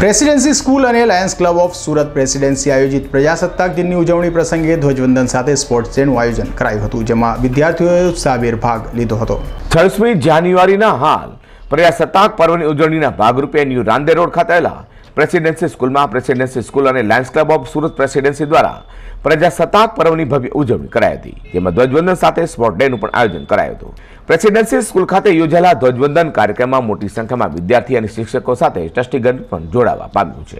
presidency school અને lions club of Surat presidency આયોજિત પ્રજાસત્તાક દિનની ઉજવણી પ્રસંગે ધ્વજવંદન સાથે સ્પોર્ટ્સ ડેનું આયોજન કરાયું હતું જેમાં વિદ્યાર્થીઓએ ઉત્સાહભેર ભાગ લીધો હતો છવ્વીસમી જાન્યુઆરીના હાલ પ્રજાસત્તાક પર્વની ઉજવણીના ભાગરૂપે ન્યૂ રાંદે રોડ ખાતે ખાતેલા પ્રેસિડેન્સી સ્કૂલમાં પ્રેસિડેન્સી સ્કૂલ અને lions club of Surat presidency દ્વારા પ્રજાસત્તાક પર્વની ભવ્ય ઉજવણી કરાઈ હતી જેમાં ધ્વજવંદન સાથે સ્પોર્ટ ડેનું પણ આયોજન કરાયું હતું પ્રેસિડેન્સી સ્કૂલ ખાતે યોજાયેલા ધ્વજવંદન કાર્યક્રમમાં મોટી સંખ્યામાં વિદ્યાર્થી અને શિક્ષકો સાથે ટ્રસ્ટીગણ પણ જોડાવા પામ્યું છે